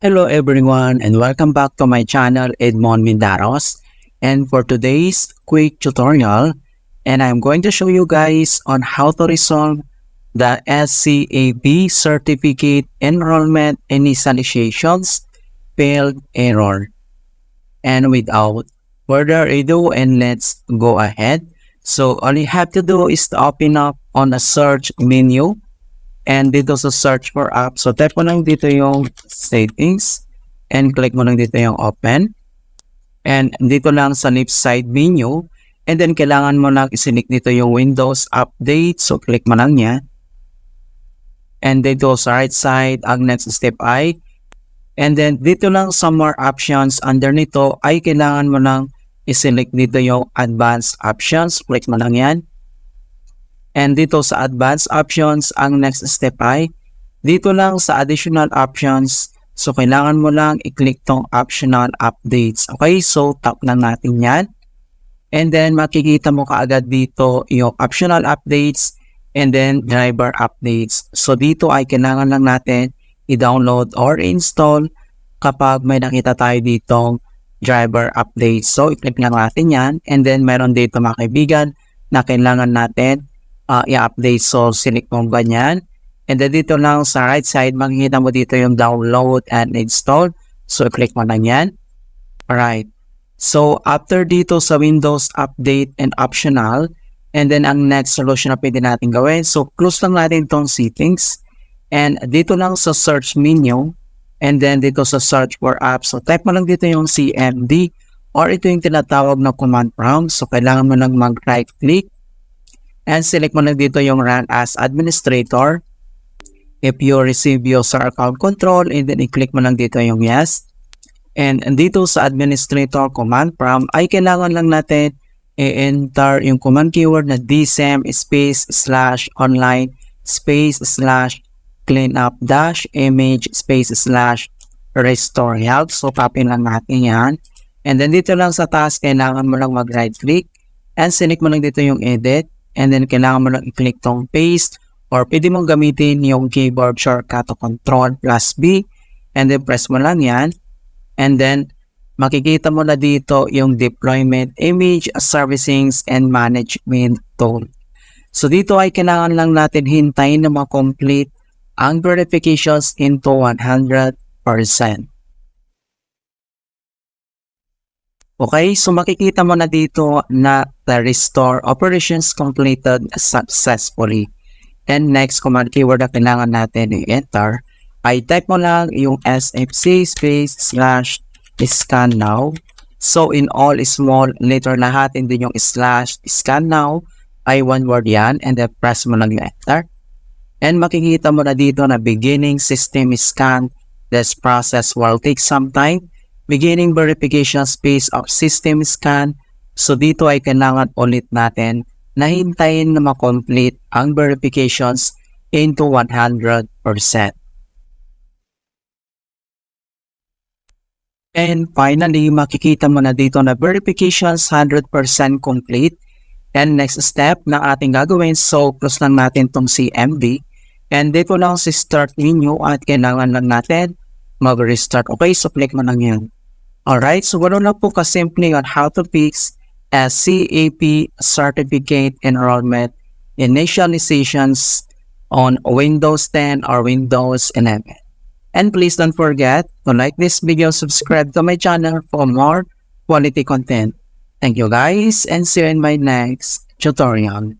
Hello everyone and welcome back to my channel Edmond Mindaros and for today's quick tutorial and I'm going to show you guys on how to resolve the SCAB Certificate Enrollment Initializations Failed Error. And without further ado and let's go ahead. So all you have to do is to open up on a search menu And dito sa search for app, so type mo lang dito yung settings and click mo lang dito yung open. And dito lang sa left side menu, and then kailangan mo lang isinik dito yung Windows Update. So click mo lang yan. And dito sa right side, ang next step ay, and then dito lang sa more options under nito ay kailangan mo lang isinik dito yung advanced options. Click mo lang yan. And dito sa advanced options, ang next step ay dito lang sa additional options. So, kailangan mo lang i-click tong optional updates. Okay, so tap lang natin yan. And then, makikita mo kaagad dito yung optional updates and then driver updates. So, dito ay kailangan lang natin i-download or install kapag may nakita tayo ditong driver updates. So, i-click lang natin yan. And then, meron dito mga kaibigan na kailangan natin uh, i-update. So, sinik mo ganyan. And then dito lang sa right side, makikita mo dito yung download and install. So, i-click mo lang yan. Alright. So, after dito sa Windows Update and Optional, and then ang next solution na pwede natin gawin. So, close lang natin itong settings. And dito lang sa search menu, and then dito sa search for apps. So, type mo lang dito yung CMD or ito yung tinatawag na command prompt. So, kailangan mo lang mag-right click And select mo lang dito yung run as administrator. If you receive your user account control, and then i-click mo lang dito yung yes. And dito sa administrator command prompt, ay kailangan lang natin i-enter yung command keyword na dsm space slash online space slash cleanup dash image space slash restore health. So, copy lang natin yan. And then dito lang sa task, kailangan mo lang mag right click and select mo lang dito yung edit. And then, kailangan mo lang i-click tong paste or pwede mong gamitin yung keyboard shortcut o control plus B and then press mo lang yan. And then, makikita mo na dito yung deployment, image, servicings, and management tool. So, dito ay kailangan lang natin hintayin na makomplete ang verifications into 100%. Okay, so makikita mo na dito na the restore operations completed successfully. And next command keyword na kailangan natin i-enter ay type mo lang yung sfc space slash scan now. So in all small letter lahat hindi yung slash scan now ay one word yan and then press mo lang yung enter. And makikita mo na dito na beginning system scan this process will take some time beginning verification space of system scan. So dito ay kailangan ulit natin na hintayin na makomplete ang verifications into 100%. And finally, makikita mo na dito na verifications 100% complete. And next step na ating gagawin, so close lang natin tong CMV. And dito lang si start menu at kailangan lang natin mag-restart. Okay, so click mo lang yan. Alright, so ganoon lang po kasimple on how to fix a CAP Certificate Enrollment Initializations on Windows 10 or Windows 11. And please don't forget to like this video, subscribe to my channel for more quality content. Thank you guys and see you in my next tutorial.